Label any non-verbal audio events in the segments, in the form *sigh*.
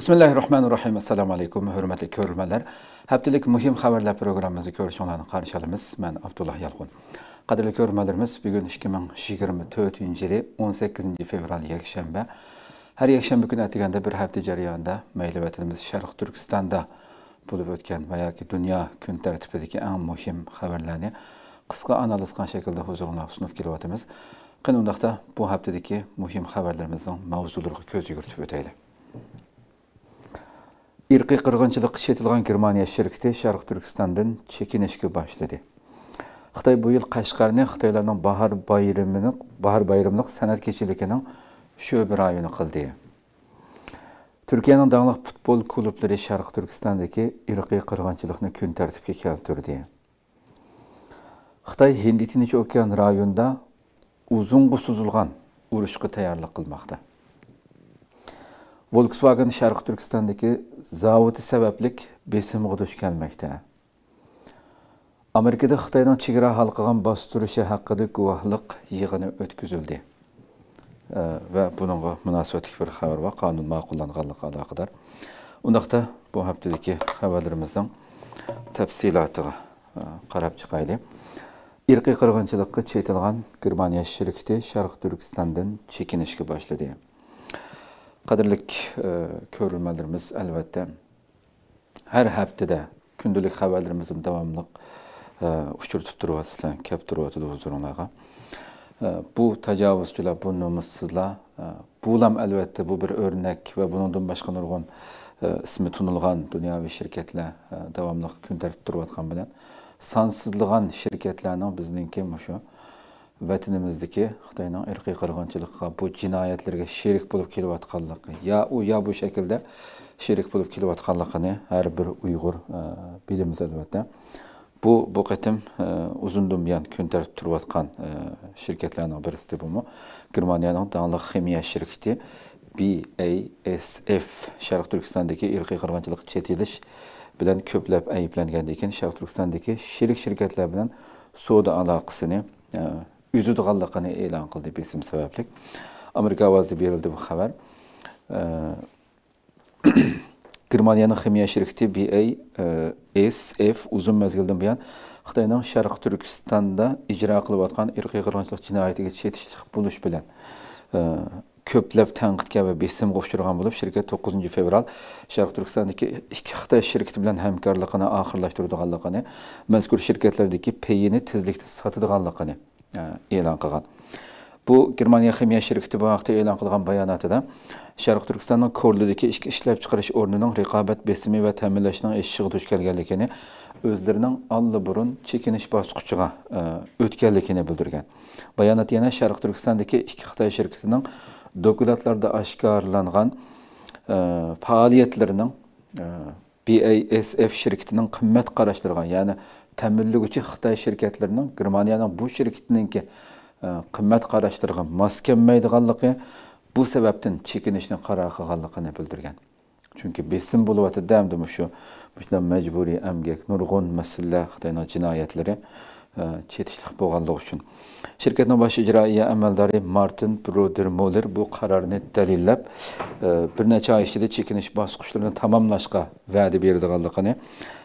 Bismillahirrahmanirrahim. Assalamu alaykum, hörmətli görürmələr. Həftəlik mühim xəbərlər proqramımızı görüşünlərini qarşılamız. Mən Abdullah Yalqın. Qadirli görürmələrimiz bu gün 2024-cü il 18-ci fevral yekşənbə. Hər yekşənbə günü ətigəndə bir həftə cərəyanında məyli vətənimiz Şərq Türkistanda bulub ötən və ya ki dünya gün tərtibindəki ən mühim xəbərləri qısqa analizkan şəkildə huzuruna sunub gəlib atımız. Qın bu həftədəki mühim xəbərlərimizin mövzularına göz yürütüb ötəydik. irqiy qirg'inchilikqa chetilgan germaniya shirkiti sharq turkistondan chekinishga boshladi xitoy bu yil qashqarni xitoylarning bahar bayramini bahor bayramliq san'at kechiligining sho'bi rayoni qildi turkiyaning dangli futbol klublari sharq turkistondagi irqiy qirg'inchilikni kun tartibga keltirdi xitoy hindi tinch okean rayonida uzunga suzilgan urushga tayyorlik qilmoqda Volkswagen Sharq Turkistondagi zavodi sabablik besimga duch kelmoqda. Amerikada Xitoyning chegara hal qilgan bostirishi haqida guvohlik yig'ini o'tkazildi. E, va buningga munosabatli bir xabar va qonun ma'qullanganligi aloqador. Undaqda bu haftadagi xabarlarimizdan tafsilotiga e, qarab chiqaylik. irqiy qirg'inchilikqa chetilgan germaniya shirkiti sharq turkistondan chekinishga boshladi qadrlik e, ko'rilmalarimiz albatta har haftada kundalik xabarlarimizni davomli e, uchirtib turyapsizlar kelib turyotidi huzuringlarga e, bu tajovuzchilar bu nomussizlar bu ham albatta bu bir o'rnak va bundan boshqa nurg'un ismi tunilgan dunyoviy shirkatlar davomli kun tartib turayotgani bilan sansizlagan shirkatlarning bizningki shu vatanimizdagi xitoyning irqiy qirg'inchiligiga bu jinoyatlarga sherik bo'lib kelayotganligi yo u yo bu shaklda sherik bo'lib kelayotganligini har bir uyg'ur e, bilamiz albatta bu bu qatim e, uzundan buyon kun tartib turayotgan e, shirkatlarning birisi bo'lmo germaniyaning danli ximiya shirkati BASF sharq turkistondagi irqiy qirg'inchilik chetilish bilan ko'plab ayblangandan keyin sharq turkistondagi sherik shirkatlar bilan savdo aloqasini üzüdüğanlığını elan qıldı besim səbəblik. Amerika avazda verildi bu xəbər. *coughs* Germaniyanın ximiya şirkəti BASF e, uzun məzgildən bu yan Xitayının Şərq Türkistanda icra qılıb atqan irqi qırğınçılıq cinayətinə çetişlik buluş bilən e, köpləb tənqidkə və besim qoşurğan olub şirkət 9-cu fevral Şərq Türkistandakı iki Xitay şirkəti ilə həmkarlığını axırlaşdırdığını, məzkur şirkətlərdəki peyini tezlikdə satdığını Ee, e'lon qilgan bu germaniya ximiya Şirketi bu haqda e'lon qilgan bayonotida sharq turkistonning ko'rlidagi ichki ishlab chiqarish o'rnining raqobat besimi va ta'minlashning eshishiga duch kelganligini o'zlarining allaburun chekinish bosqichiga e, o'tganligini bildirgan bayonot yana sharq turkistondagi ikki xitoy shirkitining dokladlarda oshkorlangan e, faoliyatlarining e, BASF şirketinin kıymet karıştırgan yani təminləgüçi Xitay şirkətlərinin, Germaniyanın bu şirkətininki qiymət e, qarashlarına mos kelmaydiganligi bu sababdan chekinishni qaror qilganligini bildirgan chunki besim bo'lyotida hamda shu shular majburiy amgak nurg'un masalalar xitoyni jinoyatlari chetishliq e, bo'lganligi uchun shirkatni bosh ijroiya amaldori martin brudermuller bu kararını dalillab e, bir necha oy ichida chekinish bosqichlarini tamomlashga va'da beradiganligini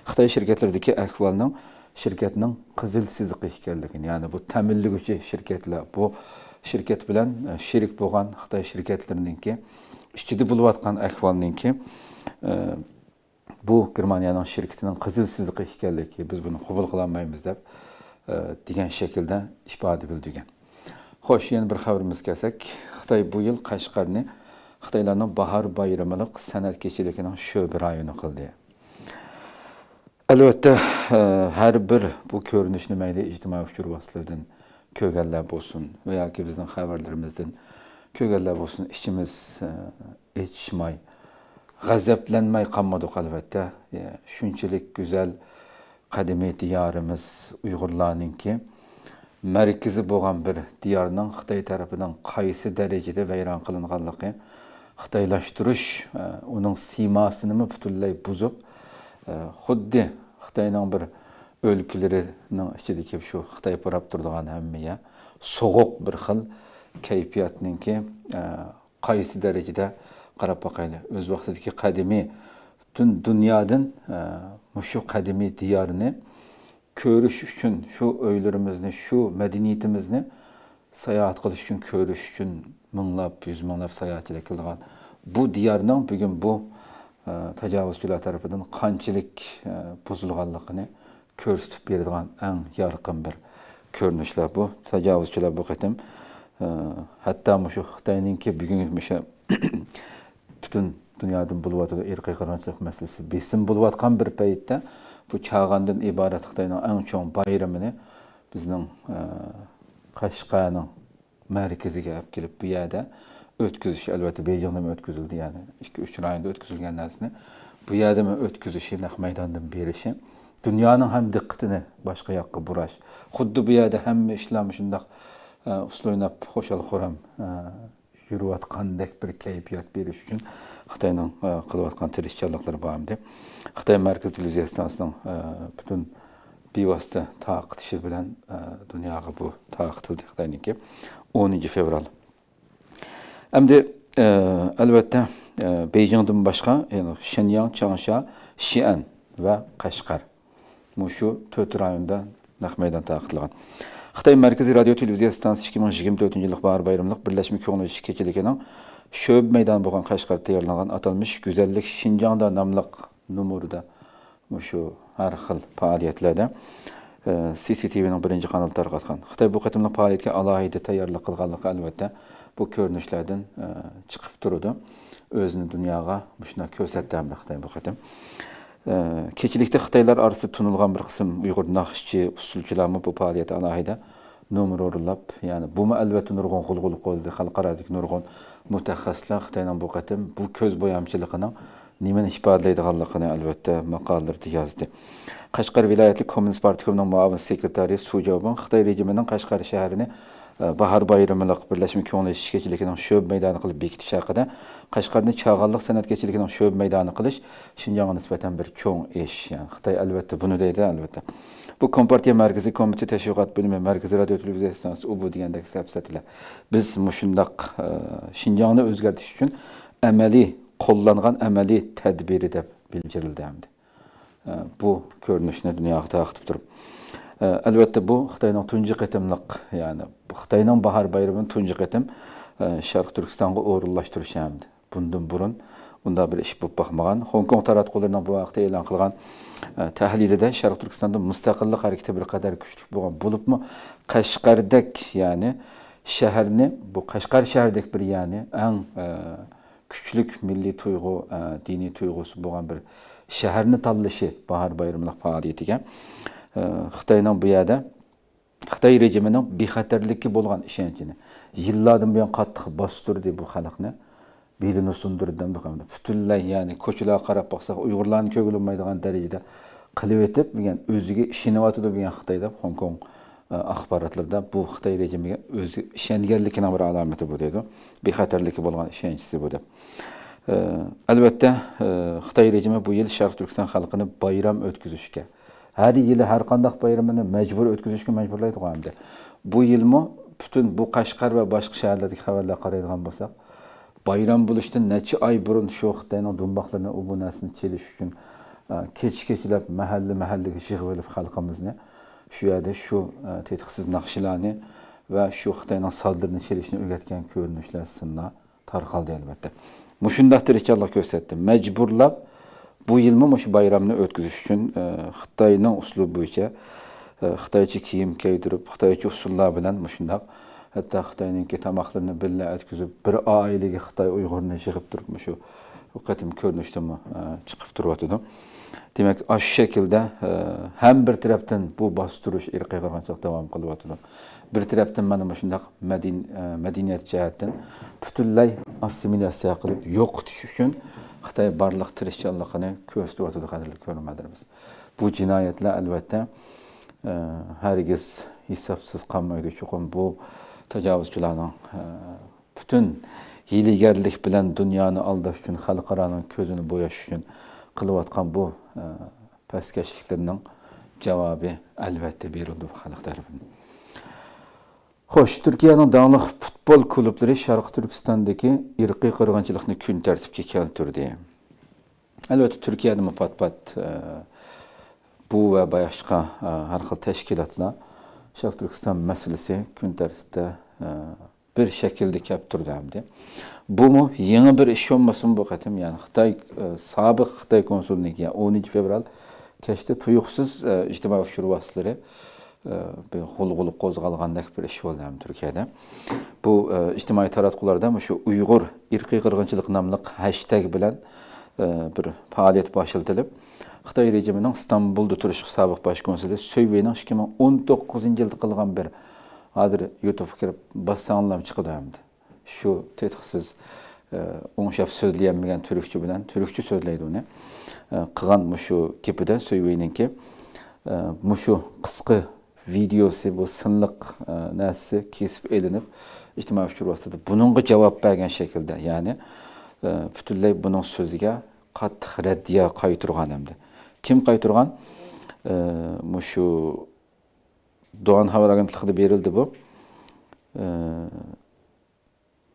xitoy şirketlerdeki ahvolning şirketinin qizil siziqi ekanligini ya'ni bu ta'minlovchi shirkatlar bu shirkat bilan e, sherik bo'lgan xitoy shirkatlarininki ichida bo'layotgan ahvolninki e, bu germaniyaning shirkatining qizil siziqi ekanligi biz buni qabul qilolmaymiz deb e, degan shaklda ifoda bildirgan xo'sh yana bir xabarimizga kelsak xitoy bu yil qashqarni xitoylarning bahor bayramiliq san'at kechiligining sho'bi rayoni qildi Əlbəttə, e, Her bir bu görünüş nəməkli ictimai fikir vasitələrdən kögəlləb olsun və ki, bizden xəbərlərimizdən kögəlləb olsun, işimiz etişməy, qəzəblənməy qanmadıq əlbəttə. E, Şünçilik güzel qədimi diyarımız Uyğurlarınki, mərkəzi boğan bir diyarının Xitay tərəfindən qaysı dərəcədə vəyran qılınğanlığı, Xitaylaşdırış, e, onun simasını mı bütünləy buzup. Э, худди Қытайның бір өлкілерінің ішінде кеп шу Қытай парап тұрдыған әмме я иә. соғық бір қыл ке э, қайсы дәрежеде қарап бақайлы өз вақытыдагы қадими бүтін дүниядан э, мұшу қадими диярыны көріш үшін шу өйлерімізді шу мәдениетімізді саяхат қылыш үшін көріш үшін мыңлап жүз мыңлап саяхатчылар келген бұл диярның бүгін бұл Э, тажавузчулар тарапынан канчалык э, көрсетіп көрсөтүп ең ярқын бір бир көрүнүшлөр бу тажавузчулар бу кытым э, хатта мушу ке бүгүнкү мушу *coughs* бүтүн дүйнөдөн болуп аткан эркий кыргынчылык маселеси бесим болуп аткан бир пейтте бу чагандын ибарат Кытайдын ең чоң байрамын біздің қашқаның мәркезиге алып келіп бу ötküzüş elbette Beycan'da mı ötküzüldü yani. 2-3 ayında ötküzülgen nersini. Bu yerde mi ötküzüşü, naq meydandan berişi. Dünyanın hem dikkatini başka yakka buraş. Xuddi bu yerde hem işlemi şundaq e, usul oynap, hoşal xoram e, yürüyotqandek bir keyfiyat beriş üçün Xitayning e, qılıbatqan tirishchanliqlari bor deb Xitoy Markaziy televiziya stansiyasining butun bevosita taqitishi bilan dunyoga bu taqitildi ki 12 fevral endi e, albatta e, beyjingdan boshqa yani shenyang changsha shian va qashqar shu to'rt rayonda naq maydon tarqatilgan xitoy markaziy radio televiziya stansiyasi ikki ming yigirma to'rtinchi yillik bahor bayramlik birlashma ko'ngil ish kechiligining sho'b maydoni bo'lgan qashqarda tayyorlangan atalmish go'zallik shinjongda nomliq numurida shu har xil faoliyatlarda e, cctvning birinchi kanali tarqatgan xitoy bu qatimli faoliyatga alohida bu ko'rinishlardan e, chiqib turdi o'zini dunyoga shuna ko'rsatdi xitoy bu qatim e, kechilikda xitoylar orasida tunilgan bir qism uyg'ur naqshchi usulchilarmi bu faoliyati alohida nomur o'rinlab ya'ni bumi albatta nurg'un g'ulg'ul qo'zdi xalqaradagi nurg'un mutaxassislar xitoyning bu qatim bu ko'z bo'yamchiligining nimani ifodalaydiganligini albatta maqolalarda yozdi qashqar viloyatli kommunist partiyakomining muavin sekretari sujobin xitoy rejimining qashqar shahrini Э, bahar bayramilik birlashma ko'nglashishgachilikning sho'b maydoni qilib bekitish haqida qashqarni chag'alliq san'atgachiligining sho'b maydoni qilish shinjonga nisbatan bir ko'ng ish ya'ni xitoy albatta buni deydi albatta bu kompartiya markaziy komita tashviqot bo'limi markaziy radio televiziya stansiyasi ubu degandek safsatalar biz shundoq shinjongni e, o'zgartirish uchun amaliy qo'llangan amaliy tadbiri deb bildirildi e, bu ko'rinishni dunyo dunyoga tarqatib turib albatta bu xitoyning tunji qatimliq ya'ni xitoyning bahar bayramini tunji qatim sharq turkistonga o'rinlashtirish hamdi bundan burun unda bir ish bo'lib boqmagan Hong kong taratqularning bu vaqtda e'lon qilgan tahlilida sharq turkistonda mustaqillik harakati bir qadar kuchli bo'lgan bo'libmi qashqardek ya'ni shaharni bu qashqar shahardek bir ya'ni eng kuchlik milliy tuyg'u diniy tuyg'usi bo'lgan bir shaharni tanlashi bahor bayramlik faoliyatiga xitoyning bu yerda xitoy rejimining bexatarlikka bo'lgan ishonchini yillardan buyon qattiq bostirdi bu xalqni belini sindirdim butunlay ya'ni ko'chalarga qarab boqsak uyg'urlarni ko'ngilmaydigan darajada qilib o'tib degan o'ziga ishinyotidi degan xitoyda kong axborotlarda bu xitoy rejimiga o'zi ishonganlikni bir alomati bu deydi bexatarlikka bo'lgan ishonchisi bu deb albatta xitoy rejimi bu yil sharq turkiston xalqini bayram o'tkazishga Hər il hər qandaq bayramını məcbur ötküzüşə məcburlaydı qoyamdı. Bu ilmi bütün bu Qashqar və başqa şəhərlərdəki xəbərlərə qarayıdığan bolsaq, bayram buluşdan neçə ay burun şoxdayın dumbaqlarını ubunəsini çeliş üçün keç-keçləb məhəllə-məhəllə yığıb elib xalqımızı şu yerdə şu tetxiksiz naxşılarını və şu Xitayın sadrını çelişini öyrətən görünüşlər sınla tarqaldı əlbəttə. Müşündədir ki, Allah göstərdi. Məcburlab Bu yilmi mana shu bayramni o'tkazish uchun e, xitoyning uslubi bo'yicha e, xitoycha kiyim kiydirib xitoycha usullar bilan shundoq hatto xitoyninki tomoqlarni birga o'tkazib bir oilaga xitoy uyg'urni yig'ib turib shu qatim ko'rinishdami chiqib e, turyotidi demak shu shaklda ham bir tarafdan bu bostirish irqiy qirg'inchilik davom qilyotidi bir tarafdan mana shundaq madaniyat jihatdan butunlay assimilyatsiya qilib yo'qotish uchun Xitay barliq tirishchanligini o'tadi qadrli ko'rinmadirmiz bu jinoyatlar albatta e, hargiz hisobsiz qolmaydi chuqur bu tajovuzchilarning e, butun yiligarlik bilan dunyoni aldash uchun xalqaroning ko'zini bo'yash uchun qilayotgan bu e, pastkashliklarning javobi albatta berildi xalq tarafidan xo'sh turkiyaning dongli futbol klublari sharqi turkistondagi irqiy qirg'inchilikni kun tartibga keltirdi albatta turkiyada pat pat e, bu va boshqa e, har xil tashkilotlar sharq turkiston masalasi kun tartibda e, bir shaklda kelib turdi hamda bumu yangi bir ish bo'lmasin bu qatim ya'ni xitoy sobiq xitoy konsulligi 12 o'ninchi fevral kechda tuyuqsiz ijtimoiy fikr vositalari bir g'ulg'ul qo'zg'algandek bir ish bo'ldi ham turkiyada bu e, ijtimoiy taratqularda shu uyg'ur irqiy qirg'inchilik nomli hashtag bilan e, bir faoliyat boshlatilib xitoy rejimining istanbulda turish sobiq bosh konsuli soyveyning 2019 ming qilgan bir hozir youtubega kirib bossanglar ham shu tetiqsiz e, o'ngshab so'zlayolmagan turkcha bilan turkcha so'zlaydi uni qilgan shu gapida soyveyninki Muşu qisqa videosi bu silliq e, narsasi kesib ilinib ijtimoiy fikr vositada buningga javob bergan shaklda ya'ni e, bunun buning so'ziga qattiq kayıtırgan hem de. kim qaytirgan e, shu Doğan Haber Agentliği'de verildi bu. E,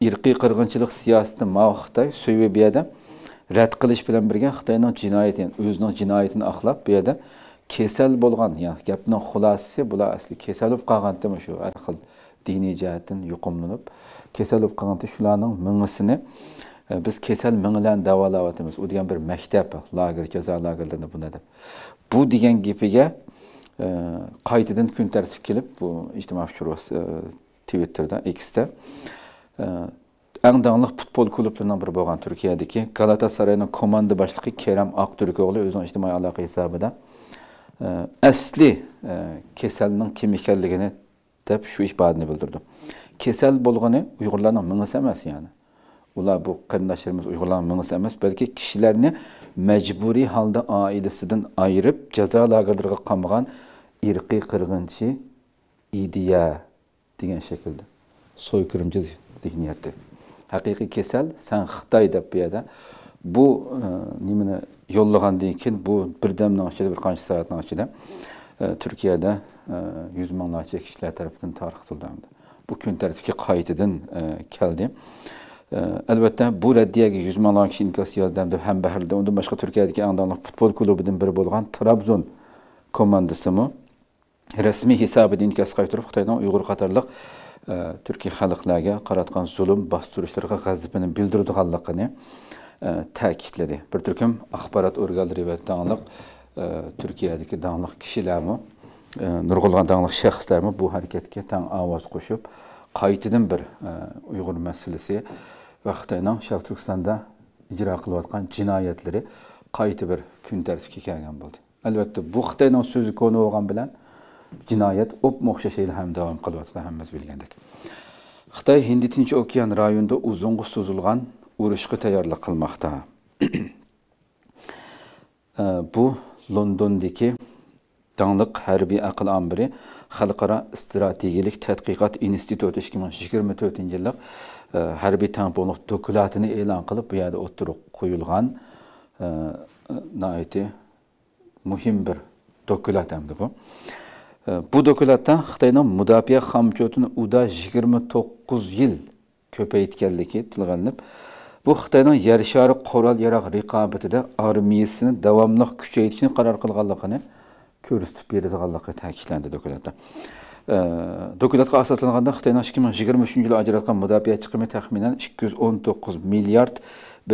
irqiy kırgınçılık siyosatini mao xitoy suyib bir yerda rad qilish bilan birgen xitoyning jinoyati yani o'zining jinoyatini bir bu kesel bo'lgan ya'ni gapni xulosasi bular asli kasal bo'lib qolganda shu har xil diniy jihatdan yuqumlanib kasal bo'lib qolganda shularning mingisini e, biz kesal mingilan davolayotimiz u degan bir maktab lager jazo lagerlarida bunda deb bu degan gapiga e, qaytadan kun tartib kelib bu ijtimoiy shuros e, twitterda xda Əngdanlıq futbol klublaridan biri bo'lgan turkiyadagi Qalatasarayın komanda başlığı Kerem Aktürk oğlu özünün ictimai əlaqə hesabında Ee, əsli e, kesəlinin kim ikənligini deyib şu ifadəni bildirdim. Kesel bolğunu Uyğurların mınısı emas yani. Ular bu qardaşlarımız Uyğurların mınısı emas, Belki kişilərini mecburi halde ailəsindən ayırıb ceza lağırlarına qamğan irqi qırğınçı idiya degan şekilde soykırımcı zihniyətdir. Həqiqi kesəl sən Xitay deyib bu bu e, nimani yo'llagandan keyin bu bir damning ichida bir qancha soatning ichida e, turkiyada e, yuz minglarcha kishilar tarafidan tildandi bu kun tartibga qaytadan keldi albatta bu raddiyaga yuz minglab kishi inkos yozdim deb ham bahrda undan boshqa turkiyadagi andonli futbol klubidan biri bo'lgan trabzon komandasimi rasmiy hisobida inkos qaytirib xitoydan uyg'ur qatorliq turkiy xalqlarga qaratgan zulm bostirishlarga g'azabini bildiradiganligini E, ta'kidladi bir turkum axborot organlari va dangliq e, turkiyadagi dangliq kishilarmi e, nurg'ulg'an dangliq shaxslarmi bu harakatga tang ovoz qo'shib qaytadan bir uyg'ur masalasi va xitoyning sharq turkistonda ijro qilayotgan jinoyatlari qayta bir kun tartibga kelgan bo'ldi albatta bu xitoyning so'zi ko'na bo'lgani bilan jinoyat o'pma o'xshash yil ham davom qilyotdi hammamiz bilgandek xitoy hindi tinch okean rayonida uzunga so'zilgan urushga tayyorlik qilmoqda bu Londondaki Danlık harbiy aql ambiri xalqaro strategiyalik tadqiqot İnstitutu ikki ming yigirma to'rtinchi yillik harbiy tamponliq dokladini e'lon qilib bu yerda o'ttirib qo'yilgan naiti muhim bir dokulat hamda bu bu dokulatda xitoyning mudofaa hamchotini uda yigirma yıl yil ko'paytganligi tilg'anib bu Xitoyning yer shari qurol-yarog' raqobatida armiyasini davomli kuchaytirishni qaror qilganligini ko'rsatib beradiganligi ta'kidlandi dokumentda. Dokumentga asoslanganda Xitoyning 2023 yili ajratgan mudofaa chiqimi taxminan 219 milliard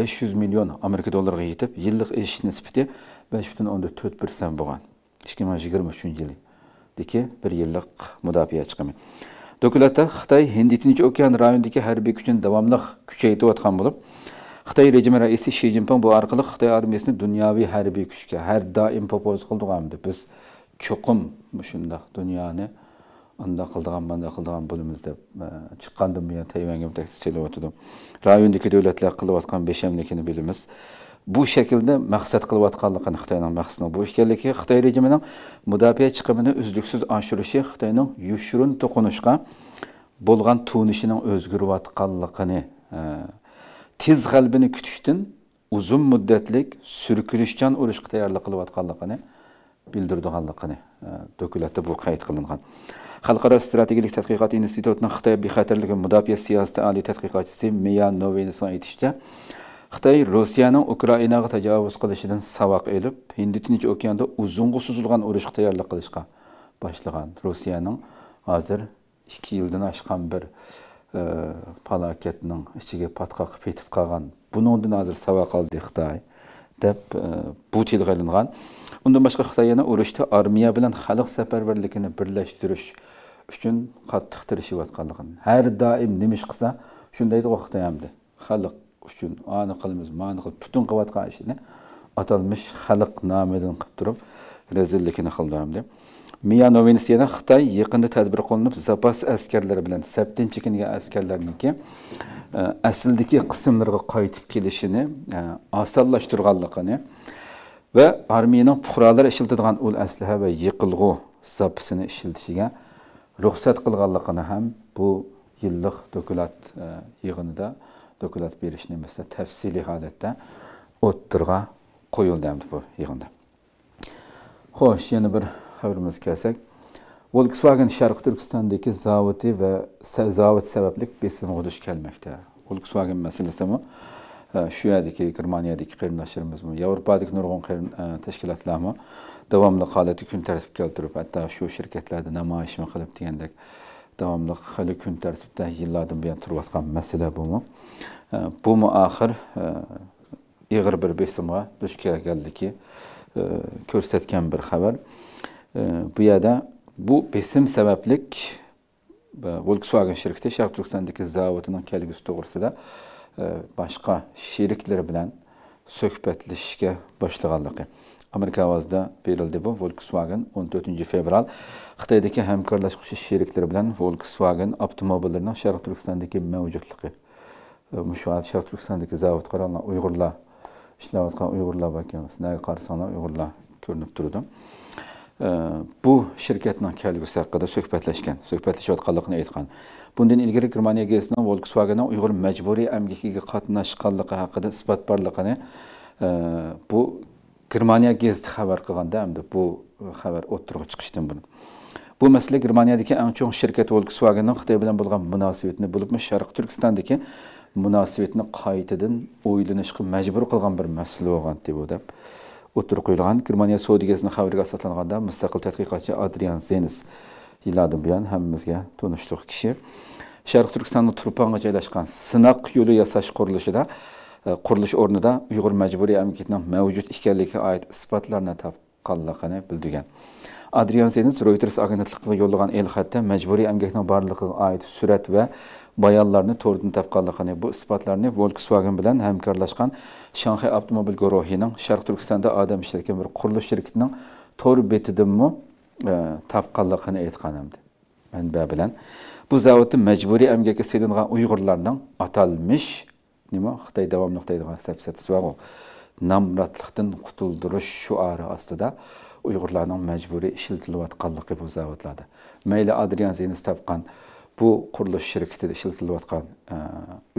500 milyon Amerika dollariga yetib, yillik ish nisbati 5.4% bo'lgan. 2023 yildagi bir yıllık mudofaa chiqimi. Dokilata Xitay Hinditinichi okean rayonidagi harbiy kuchini davomli kuchaytirib o'tgan bo'lib, Xitay rejimi raisi Shi Jinping bu orqali Xitay armiyasini dunyoviy harbiy kuchga har doim propoz qildiganmidi. Biz cho'qim shundaq dunyoni anda qildigan banda qildigan bo'limiz deb chiqqandan buyon tayvanga mutaxassis devletler rayondagi davlatlar qilayotgan beshamlikini bilimiz. bu shaklda maqsad qilayotganligini xitoyning maqsadi bu ekanligi xitoy rejimining mudofaa chiqimini uzluksiz oshirishi xitoyning yushurun to'qinishga bo'lgan tunishining o'zgarayotganligini e, tez g'albini kutishdan uzun muddatlik surkilishchan urushga tayyorlik qilayotganligini bildirdiganligini e, dokulatda bu qayd qilingan xalqaro strategik tadqiqot institutining xitoy bexatarligi mudofaa siyosati oliy tadqiqotchisi miya novenisning aytishicha xitoy rossiyaning ukrainaga tajovuz qilishidan saboq olib hind tinch okeanida uzunga suzilgan urushga tayyorlik qilishga boshlagan rossiyaning hozir ikki yildan oshgan bir e, falokatning ichiga patqoq petib qolgan buningdan hozir saboq oldi xitoy deb e, bu tilga ilingan undan boshqa xitoy yana urushda armiya bilan xalq safarbarligini birlashtirish uchun qattiq tirishayotganligini har doim nima ish qilsa shundaydi xitoy hamda xalq uchun ani qilmiz mani qilib butun qilayotgan ishini atalmish xalq nomidan qilib turib rezillikini qildi hamda miya novinisi yana xitoy yaqinda tadbir qilinib zapas askarlari bilan sapdan chekingan askarlarniki e, aslidagi qismlarga qaytib kelishini e, osonlashtirganligini va armiyaning puhralari ishlatadigan ul aslaha va yiqilg'u zapisini ishlatishiga ruxsat qilganligini ham bu yillik dokulat e, yig'inida dokulat berishni misli tafsiliy holatda o'ttirg'a qo'yildi bu yig'inda xo'sh yana bir xabarimizga kelsak volkswagen sharq turkistondagi zavodi va zavod sababli besim g'udush kelmoqda volkswagen masalasimi shu yerdagi germaniyadagi qarindoshlarimiz yevropadagi nurg'un e, tashkilotlarmi davomli holatda kun tartibga keltirib hatto shu shirkatlarda namoyishmi qilib degandek davamlı xəli gün tərtibdə illərdən bu yana turub atqan məsələ bumu. Bumu axır iğir bir besimə düş gəldi ki, göstətkən bir xəbər. Bu yerdə bu besim səbəblik Volkswagen şirkəti Şərq Türkistandakı zavodunun kəlgüsü doğrusunda başqa şiriklər bilan söhbətləşişə başlığanlığı. amerika ovozida berildi bu volkswagen 14 fevral xitoydagi hamkorlashuvchi sheriklari bilan volkswagen avtomobillarini sharq turkistondagi mavjudligi e, shu sharq turkistondagi zavod qaranglar uyg'urlar ishlayotgan uyg'urlar bor ekan naga qarasanglar uyg'urlar ko'rinib turdi e, bu shirkatning kelgusi haqida suhbatlashgan suhbatlashayotganligini aytgan bundan ilgari germaniya gesidan volkswagen uyg'ur majburiy amgikiga qatnashganligi haqida isbot borligini e, bu germaniya gezeti xabar qilganda hamda bu xabar o'ttirg'i chiqishdan buni bu masala germaniyadagi eng cho'ng shirkat volkswagenning xitoy bilan bo'lgan munosabatini bo'libmi sharq turkistondagi munosabatni qaytadan o'ylanishga majbur qilgan bir masala bo'lgan deb o'ylab o'tirib qo'yilgan germaniya sodiyasini xabariga asoslanganda mustaqil tadqiqotchi adrian zenis yillardan buyon hammamizga tunishliq kishi sharq turkistonda turponga joylashgan sinoq yo'li yasash qurilishida E, qurilish o'rnida uyg'ur majburiy amgitning mavjud ekanligiga oid isbotlarni topqanligini bildirgan adrian seniz reuters agentligiga yo'llagan elxatda majburiy amgakning borligiga oid surat va bayonlarni to'rdan topqanligini bu isbotlarni volkswagen bilan hamkorlashgan shanxay avtomobil guruhining sharq turkistonda odam ishlatgan bir qurilish shirkitining to'r betidimi e, topqanligini aytgan hamdi manba bilan bu zavodda majburiy amgakka selingan uyg'urlarning atalmish nima xitoy davom nuqtai tafsirchisi va namratlikdan qutuldirish shuari ostida uyg'urlarning majburiy ishlatilayotganligi bu zavodlarda mayli adrian zenis topgan bu qurilish shirkatida ishlatilayotgan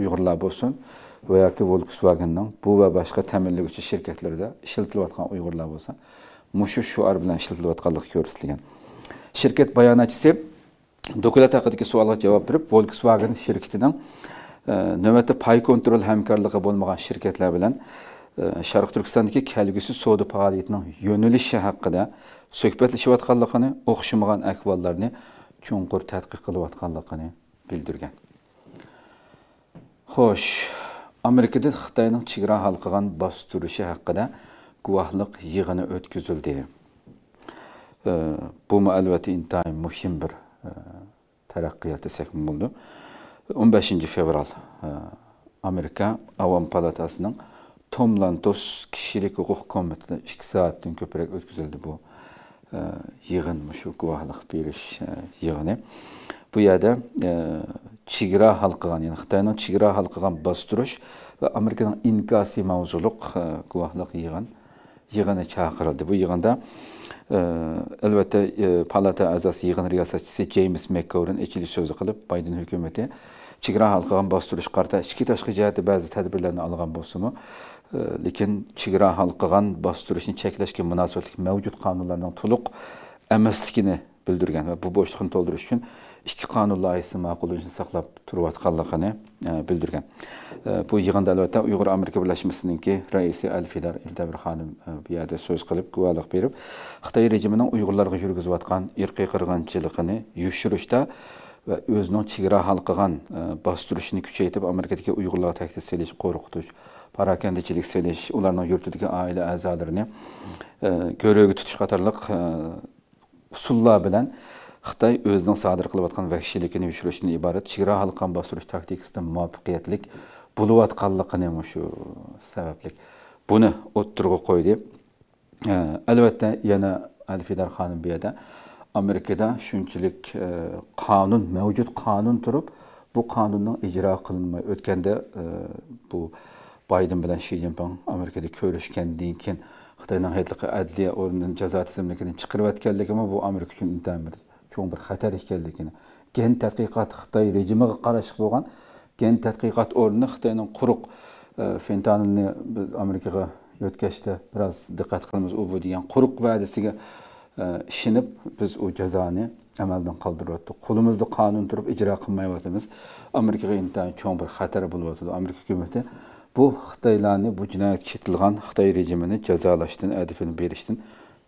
uyg'urlar bo'lsin va yoki volkswagenning bu va boshqa ta'minlovchi shirkatlarda ishlatilayotgan uyg'urlar bo'lsin mushu shuar bilan ishlatilayotganligi ko'rsatilgan shirkat bayonotchisi Dokulat haqidagi savolga javob berib, Volkswagen shirkatining növbətdə pay kontrol həmkarlığı olmayan şirkətlər ilə e, Şərq Türkistandakı kəlgüsü savdo fəaliyyətinin yönəlişi haqqında söhbətləşib atqanlığını, oxşumağan əhvallarını çunqur tədqiq qılıb atqanlığını bildirgan. Xoş, Amerikada Xitayının çigra halqıqan bastırışı haqqında guvahlıq yığını ötküzüldü. E, bu mu əlbəttə intayın mühim bir e, tərəqqiyat desək oldu. 15 феврал Америка Ауан палатасының Том Лантос кішілік құқық комитеті ішкі сағаттан көпірек өткізілді бұл жиғын мұшу куәлық беріш жиғыны бұл жерде чигра халқыған яғни қытайның чигра халқыған бастырыш американың инкаси маузулық куәлық жиған жиғыны шақырылды бұл жиғында әлбетте палата азасы жиған риясатшысы джеймс мэккоурен ішілі сөзі қылып байден хүкіметі chegara halqiga bostirish qarta ichki tashqi jihati ba'zi tadbirlarni olgan bo'lsimi e, lekin chegara halqigan bostirishni cheklashga munosabatli mavjud qonunlarning to'liq emasligini bildirgan va bu bo'shliqni to'ldirish uchun ikki qonun loyihasi ma'qullanishini saqlab turayotganligini e, bildirgan e, bu yig'inda albatta uyg'ur amerika birlashmasininki raisi alfidar eldabir xonim bu yerda so'z qilib guvohlik berib xitoy rejimining uyg'urlarga yurgizayotgan irqiy qirg'inchiligini yushirishda va o'zining chegara hal qilgan e, bostirishni kuchaytirib amerikadagi uyg'urlarga tahdid selish qo'rqitish parakandichilik selish ularning yurtidagi oila a'zolarini go'ro'ga e, tutish qatorliq e, usullar bilan xitoy o'zining sodir qilayotgan vahshiyligini yoshirishdan iborat chegara hal qilgan bostirish taktikasidan muvaffaqiyatli bo'layotganligini shu sababli buni o'ttirg'a qo'ydi albatta yana alfidar Hanım bir yerda amerikada shunchalik e, qonun mavjud qonun turib bu qonunning ijro qilinmay o'tganda e, bu bayden bilan shi zinpin amerikada ko'rishgandan keyin xitoyning hetliqi adliya o'rnidan jazo tizimligidan chiqirayotganligimi bu amerika uchun intayin bir cho'ng bir xatar ekanligini gen tadqiqot xitoy rejimiga qarashli bo'lgan gen tadqiqot o'rnini xitoyning quruq e, fentanilni biz amerikaga yo'tkashda biroz diqqat qilamiz u bu degan quruq va'dasiga ishinib biz u jazoni amaldan qoldiryapti qo'limizda qonun turib ijro qilmayotimiz amerikaga intayin cho'ng bir xatar bo'lyotidi amerika hukumati bu xitoylarni bu jinoyat chetilgan xitoy rejimini jazolashdan adifini berishdan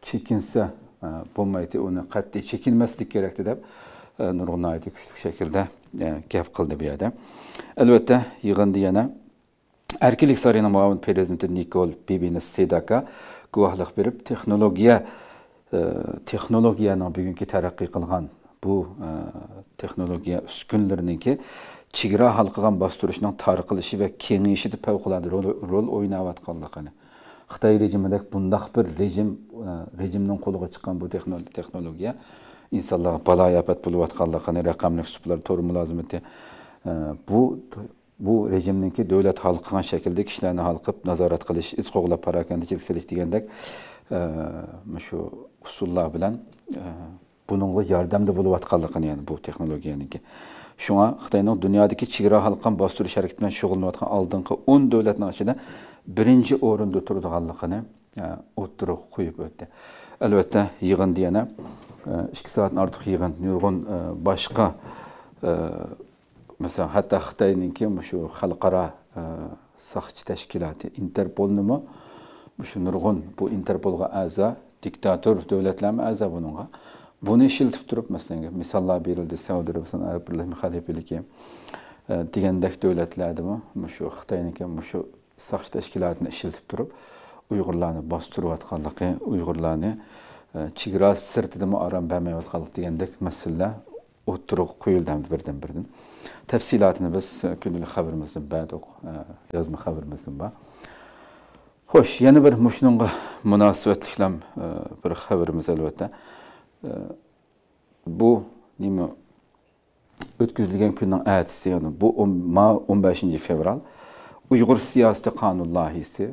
chekinsa e, bo'lmaydi uni qat'iy chekinmaslik kerak deb e, nurg'un kuchli shaklda e, gap qildi bu yerda albatta yig'indi yana erkinlik sarayini muavin prezidenti nikol bibini sedaka guvohlik berib texnologiya texnologiyaning bugungi taraqqiy qilgan bu e, texnologiya uskunlariniki chegara halqiga bostirishning tarqilishi va kengayishida favqulodda rol o'ynayotganligini xitoy rejimida bundaq bir rejim e, rejimning qo'liga chiqqan bu texnologiya insonlarga balo ofat bo'layotganligini raqamli uslublar to'g'ri mulozimati e, bu rejimninki devlet halkına şekilde kişilerini halkıp nazarat kılış iz para izqoglab parakendiki kirselik degandek shu e, usullar e, yardım da yordamda bo'layotganligini ya'ni bu texnologiyaniki shunga xitoyning dunyodagi chegara halqan bostirish harakati bilan shug'ullanayotgan oldingi o'n davlatni ichida birinchi o'rinda turadiganligini e, o'ttirib qo'yib o'tdi albatta yig'indi yana ikki soatdan ortiq yig'in nurg'un boshqa masalan hatto xitoyninki shu xalqaro e, saqchi tashkiloti interpolnimi shu nurg'un bu interpolga a'zo diktator davlatlarmi a'zo bunga buni ishiltib turib masalan misollar berildi saudiya arabistoni arab birlashma xalifaligi e, degandek davlatlardami shu xitoyniki shu saqchi tashkilotini ishiltib turib uyg'urlarni bostirayotganligi uyg'urlarni e, chegara sirtidami arom bermayotganlik degandek masalalar отырық құйылдамды бірден бірден. Тәпсил біз күнілі қабырымыздың бәді оқ, жазмы қабырымыздың ба. Хош, ені бір мүшінің мұнасуәтліклам бір қабырымыз әлбетті. Бұ, немі, өткізілген күннің әдісі, бұ 15 феврал, ұйғыр сиясты қануллахисі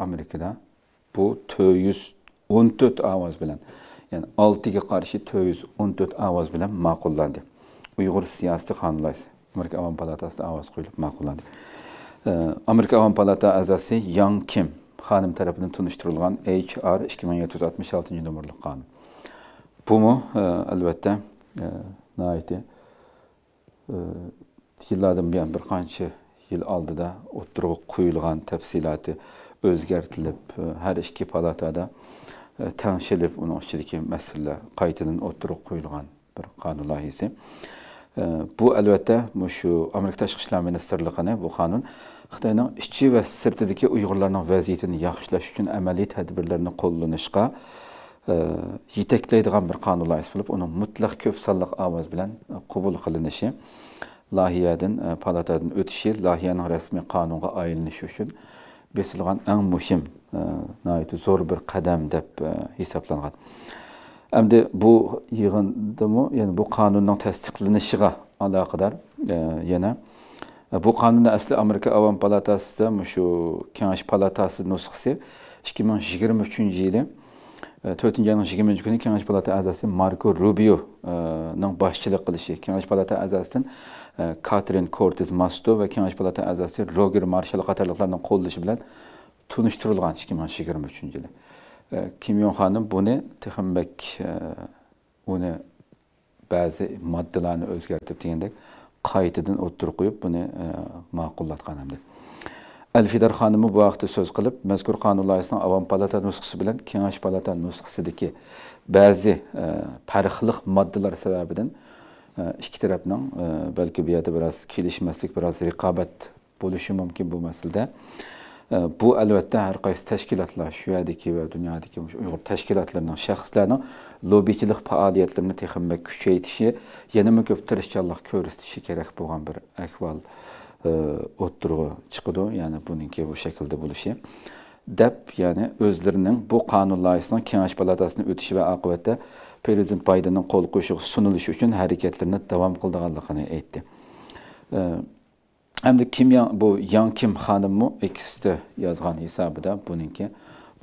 Америкада, бұ 214 ауаз білін. ya'ni oltiga qarshi to'rt yuz o'n to'rt ovoz bilan ma'qullandi uyg'ur siyosiy qonunloyisi amerika avon palatasida ovoz qo'yilib ma'qullandi amerika avon palata a'zosi yang kim xonim tarafidan tunishtirilgan hr ikki ming yetti yuz oltmish oltinchi nomerli qonun bumu albatta nati yillardan buyon bir qancha yil oldida o'ttirg'a qo'yilgan tafsiloti o'zgartirilib har ikki palatada təngş edib, onun içindəki məsələ qaytadan oturuq qoyulğan bir qanun layihəsi. Bu əlbəttə şu Amerika Təşqi İşlər Ministerliyini bu qanun Xitayının içi və sirtidəki Uyğurların vəziyyətini yaxşılaş üçün əməli tədbirlərini qollanışqa yetəkləyidigan bir qanun layihəsi olub, onun mütləq köp sallıq avaz bilən qəbul qılınışı, layihədən palatadan ötüşü, layihənin rəsmi qanunğa ayılınışı üçün бесілған әң мүхім э, нәйті зор бір қадам деп э, есапланған. Әмді бұл иығынды мұ, бұл қануның тәстіклініні шыға ала қыдар, э, ә, Бұл қануның әсілі Америка Аван Палатасыда, мүші кенаш палатасы нұсықсы, 2023 жылы, 4-й әнің 23 күні кенаш палаты әзасы Марко Рубио ning boshchilik qilishi kengash palata a'zosidan e, katrin Cortez masto va kengash palata a'zosi roger marshall qatorliqlarning qo'llashi bilan tunishtirilgan 2023 ming yigirma uchinchi yili e, kim yon xonim buni tixinbek uni e, ba'zi moddalarni o'zgartirib degandek qaytadan o'ttirib qo'yib buni ma'qullatgan Əlfidar xanımı bu vaxtı söz qılıb, məzkur qanun layihəsinin avam palata nüsxəsi ilə Kengaş palata nüsxəsidəki bəzi ə, e, fərqlilik maddələr səbəbindən ə, e, iki tərəfin e, bəlkə bir yerdə biraz kilişməslik, biraz rəqabət buluşu mümkün bu məsələdə. Ə, bu əlbəttə hər qaysı təşkilatlar, şüyədəki və dünyadakı Uyğur təşkilatlarının, şəxslərinin lobiçilik fəaliyyətlərini texniki küçəyitişi, yenə yəni mə köp tirişçilik göstərişi kerak olan bir əhval. Ə, Ee, o'ttirg'i chiqidi ya'ni buniki bu şekilde bo'lishi Dep ya'ni özlerinin bu qonun loyihasini kengash palatasini o'tishi va oqibatda prezident baydenning qo'l qo'yishi sunilishi uchun harakatlarni davom qildiganligini aytdi ee, hamda kim ya bu yang kim xonimmi ikkisida yozgan hisobida buniki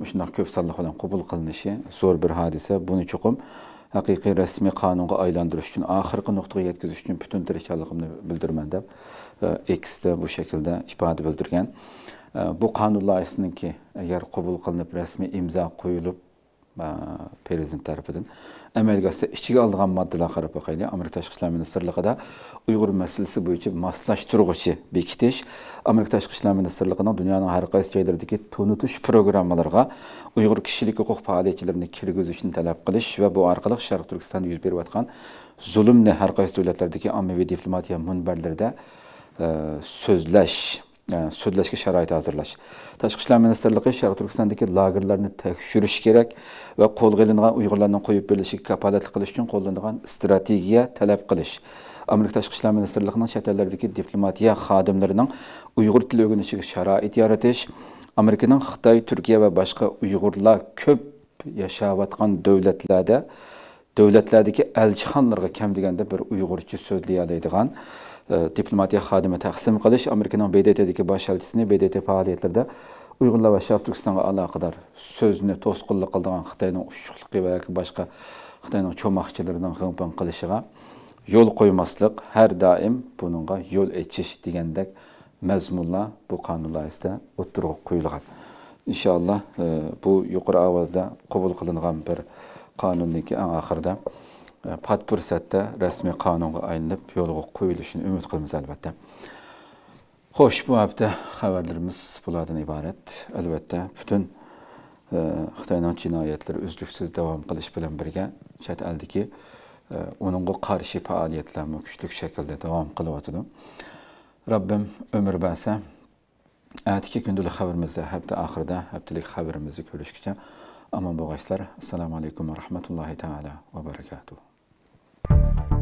shundoq ko'p sonli olan qabul qilinishi zo'r bir hadise bunu chuqur Hakiki resmi kanunu aylantirish için. oxirgi nuqtaga yetkazish uchun butun tirishchonligimni bildiraman deb ikkisida e, bu shaklda ifoda bildirgan e, bu qonun loyihasiniki agar qabul qilinib rasmiy imzo qo'yilib e, prezident tarafidan amalga oshsa ichiga olingan moddalar qarab boqaylik amerika tashqi ishlar ministrligida uyg'ur masalasi bo'yicha moslashtirg'uchi bekitish amerika tashqi ishlar ministrligining dunyoning har qaysi joylaridagi tunutish programmalariga uyg'ur kishilik huquq faoliyatchilarini kirgizishni talab qilish va bu orqali sharq turkistonda yuz berayotgan zulmni har qaysi davlatlardagi ommaviy diplomatiya munbarlarida so'zlash sudlashga sharoit hozirlash tashqi ishlar ministrligi sharq turkistondagi lagerlarni tekshirish kerak va qo'lga ilingan uyg'urlarning qo'yib berilishiga kapolatlik qilish uchun qo'llanilgan strategiya talab qilish amerika tashqi ishlar ministrligining chet ellardagi diplomatiya xodimlarining uyg'ur tili o'rganishiga sharoit yaratish amerikaning xitoy turkiya va boshqa uyg'urlar ko'p yashayotgan davlatlarda davlatlardagi elchixonlarga kam deganda bir uyg'urcha so'zlay oladigan diplomatiya xodimi taqsim qilish amerikaning bdtdagi bosh elchisini bdt faoliyatlarida uyg'urlar va sharq turkistonga aloqador so'zni to'sqinlik qildigan xitoyning ushuqligi va boshqa xitoyning cho'moqchilarining g'impin qilishiga yo'l qo'ymaslik har doim buningga yo'l ochish degandek mazmunlar bu qonun loyihasida o'ttirg'a qo'yilgan inshaalloh bu yuqori ovozda qabul qilingan bir qonunniki oxirida pat fursatda rasmiy qonunga aylanib yo'lga qo'yilishini umid qilamiz albatta xo'sh bu hafta xabarlarimiz bulardan iborat albatta butun xitoyning jinoyatlari uzluksiz davom qilish bilan birga chet eldagi uningga qarshi faoliyatlarni kuchli shaklda davom qilyotidi robbim umr bersa atiki kundalik xabarimizda hafta oxirida haftalik xabarimizni ko'rishgacha omon bo'lg'aysizlar assalomu alaykum va rahmatullohi taala va barakatuh you.